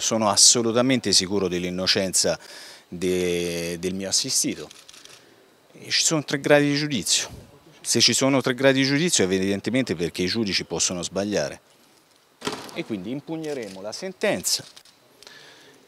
Sono assolutamente sicuro dell'innocenza de, del mio assistito. Ci sono tre gradi di giudizio. Se ci sono tre gradi di giudizio è evidentemente perché i giudici possono sbagliare. E quindi impugneremo la sentenza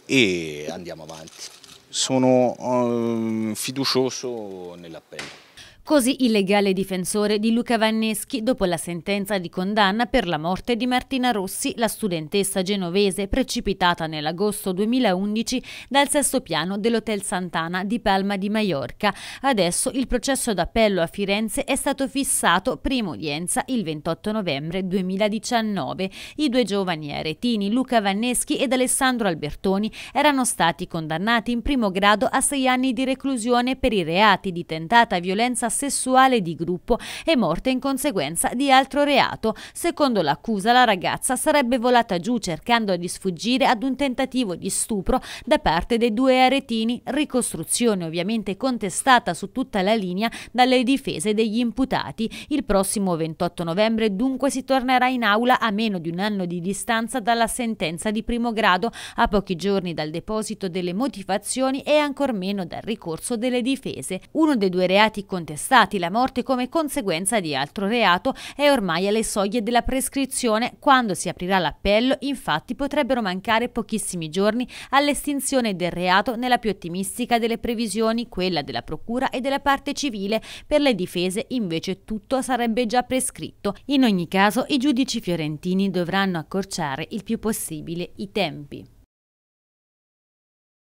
e andiamo avanti. Sono um, fiducioso nell'appello. Così il legale difensore di Luca Vanneschi dopo la sentenza di condanna per la morte di Martina Rossi, la studentessa genovese precipitata nell'agosto 2011 dal sesto piano dell'Hotel Santana di Palma di Maiorca. Adesso il processo d'appello a Firenze è stato fissato prima udienza il 28 novembre 2019. I due giovani aretini Luca Vanneschi ed Alessandro Albertoni erano stati condannati in primo grado a sei anni di reclusione per i reati di tentata violenza sessuale di gruppo e morte in conseguenza di altro reato. Secondo l'accusa la ragazza sarebbe volata giù cercando di sfuggire ad un tentativo di stupro da parte dei due aretini, ricostruzione ovviamente contestata su tutta la linea dalle difese degli imputati. Il prossimo 28 novembre dunque si tornerà in aula a meno di un anno di distanza dalla sentenza di primo grado, a pochi giorni dal deposito delle motivazioni e ancor meno dal ricorso delle difese. Uno dei due reati contestati stati. La morte come conseguenza di altro reato è ormai alle soglie della prescrizione. Quando si aprirà l'appello, infatti, potrebbero mancare pochissimi giorni all'estinzione del reato nella più ottimistica delle previsioni, quella della Procura e della parte civile. Per le difese, invece, tutto sarebbe già prescritto. In ogni caso, i giudici fiorentini dovranno accorciare il più possibile i tempi.